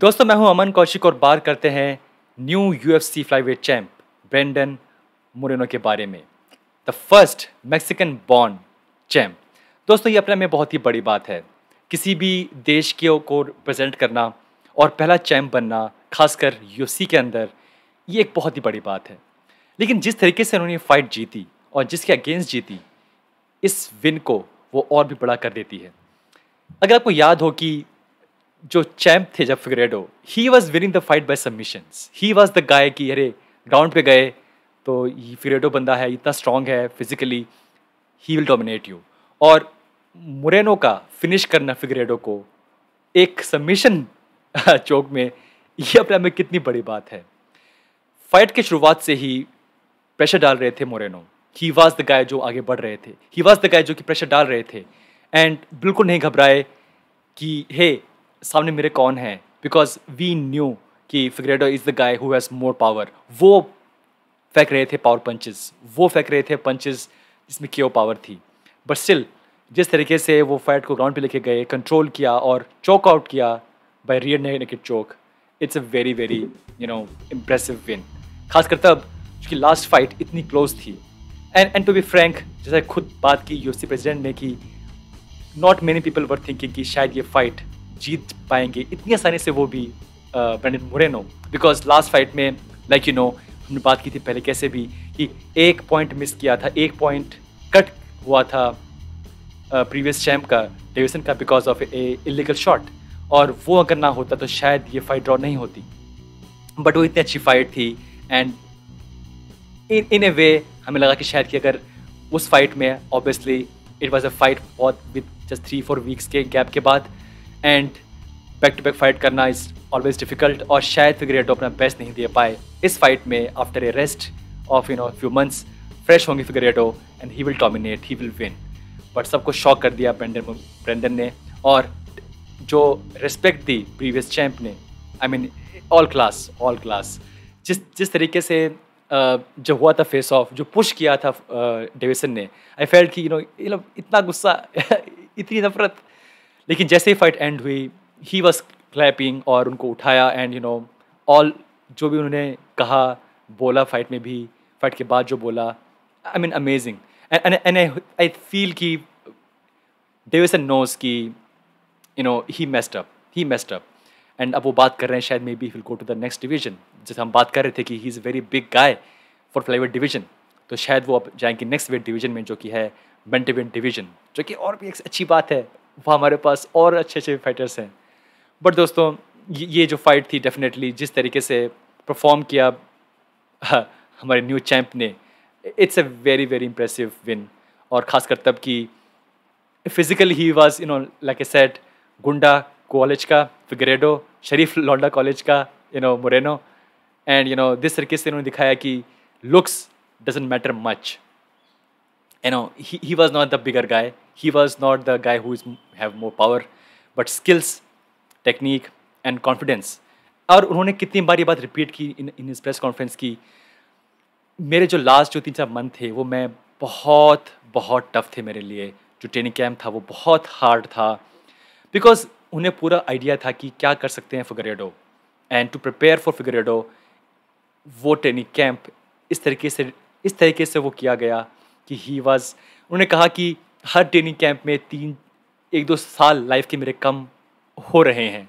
दोस्तों मैं हूं अमन कौशिक और बात करते हैं new UFC flyweight champ Brandon Moreno के बारे में the first Mexican born champ दोस्तों ये अपने में बहुत ही बड़ी बात है किसी भी देश के को रिप्रेजेंट करना और पहला चैंप बनना खासकर यूएफसी के अंदर ये एक बहुत ही बड़ी बात है लेकिन जिस तरीके से उन्होंने फाइट जीती और जिसके अगेंस्ट जीती इस विन को वो और भी बड़ा कर देती है अगर आपको याद हो कि जो चैम्प थे जब Figueiredo he was winning the fight by submissions he was the guy कि अरे ग्राउंड पे गए तो ये फिगरेडो बंदा है इतना स्ट्रांग है physically he will dominate you और मुरेनो का फिनिश करना फिगरेडो को एक सबमिशन चौक में ये अपने में कितनी बड़ी बात है फाइट की शुरुआत से ही प्रेशर डाल रहे थे Moreno he was the guy जो आगे बढ़ रहे थे ही वाज द गाय जो कि प्रेशर डाल रहे थे एंड बिल्कुल नहीं घबराए कि हे hey, सामने मेरे कौन है बिकॉज वी न्यू कि Figueiredo is the guy who has more power वो फेंक रहे थे पावर पंचेस वो फेंक रहे थे पंचेस जिसमें क्यों पावर थी बट स्टिल जिस तरीके से वो फाइट को ग्राउंड पे लेके गए कंट्रोल किया और चौक आउट किया by rear naked choke it's a very very you know impressive win खासकर तब क्योंकि लास्ट फाइट इतनी क्लोज थी and and to be frank जैसे खुद बात की यूसी प्रेसिडेंट ने कि not many people were thinking कि शायद ये फाइट जीत पाएंगे इतनी आसानी से वो भी Brandon Moreno because last fight में लाइक यू नो हमने बात की थी पहले कैसे भी कि एक पॉइंट मिस किया था एक पॉइंट कट हुआ था प्रीवियस चैम्प का डेविसन का because of a illegal shot और वो अगर ना होता तो शायद ये फाइट ड्रॉ नहीं होती बट वो इतनी अच्छी फाइट थी एंड इन इन ए वे हमें लगा कि शायद कि अगर उस फाइट में obviously it was a fight बहुत with just three four weeks के गैप के बाद and back to back fight करना इज़ ऑलवेज डिफिकल्ट और शायद फिगरेटो अपना बेस्ट नहीं दे पाए इस फाइट में after a rest of you know few months fresh होंगे Figueiredo and he will dominate he will win but सबको शॉक कर दिया ब्रेंडन ब्रेंडन ने और जो रिस्पेक्ट दी प्रीवियस चैम्प ने I mean all class all class जिस जिस तरीके से जो हुआ था फेस ऑफ जो पुश किया था डेविसन ने आई फेल्ट कि यू नो मतलब इतना गुस्सा इतनी नफरत लेकिन जैसे ही फाइट एंड हुई ही वॉज क्लैपिंग और उनको उठाया एंड यू नो ऑल जो भी उन्होंने कहा बोला फाइट में भी फाइट के बाद जो बोला I mean amazing and I feel कि डेविसन नोज कि you know he messed up he messed up and अब वो बात कर रहे हैं शायद maybe will go to the next division जैसे हम बात कर रहे थे कि he is very big guy for flyweight division तो शायद वो अब जाएंगे नेक्स्ट वेट डिवीजन में जो कि है बेंटिवेंट डिवीजन जो कि और भी एक अच्छी बात है वह हमारे पास और अच्छे अच्छे फाइटर्स हैं बट दोस्तों ये जो फाइट थी डेफिनेटली जिस तरीके से परफॉर्म किया हाँ, हमारे न्यू चैम्प ने it's a very very impressive win और खासकर तब कि physical he was you know like a set गुंडा कॉलेज का फिगरेडो शरीफ लौंडा कॉलेज का you know Moreno and you know this तरीके से उन्होंने दिखाया कि looks doesn't matter much you know he was not the bigger guy he was not the guy who is have more power but skills technique and confidence और उन्होंने कितनी बार ये बात रिपीट की इन इन प्रेस कॉन्फ्रेंस की मेरे जो लास्ट जो तीन चार मंथ थे वो मैं बहुत बहुत टफ थे मेरे लिए जो ट्रेनिंग कैम्प था वो बहुत हार्ड था बिकॉज उन्हें पूरा आइडिया था कि क्या कर सकते हैं Figueiredo and to prepare for Figueiredo वो ट्रेनिंग कैम्प इस तरीके से इस तरीके से वो किया गया कि ही वॉज उन्होंने कहा कि हर ट्रेनिंग कैंप में तीन एक दो साल लाइफ के मेरे कम हो रहे हैं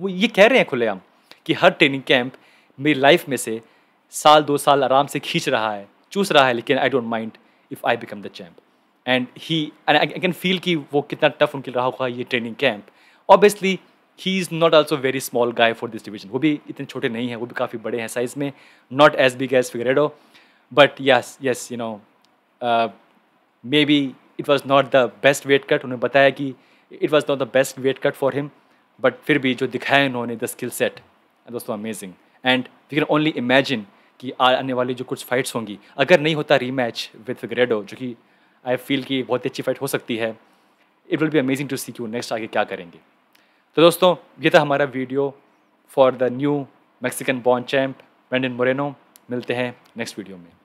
वो ये कह रहे हैं खुलेआम कि हर ट्रेनिंग कैंप मेरी लाइफ में से साल दो साल आराम से खींच रहा है चूस रहा है लेकिन I don't mind if I become the champ and he and I can feel कि वो कितना टफ उनके लिए रहा होगा ये training camp obviously he is not also very small guy for this division वो भी इतने छोटे नहीं हैं वो भी काफ़ी बड़े हैं साइज़ में not as big as Figueiredo but yes yes you know maybe it was not the best weight cut उन्होंने बताया कि it was not the best weight cut for him but फिर भी जो दिखाया उन्होंने द स्किल सेट दोस्तों amazing and we can only imagine कि आने वाली जो कुछ फाइट्स होंगी अगर नहीं होता री मैच विथ ग्रेडो जो कि आई फील कि बहुत ही अच्छी फाइट हो सकती है it will be amazing to see कि वो नेक्स्ट आगे क्या करेंगे तो दोस्तों ये था हमारा video for the new Mexican बॉन्ड चैम्प ब्रेंडन मोरेनो मिलते हैं नेक्स्ट वीडियो में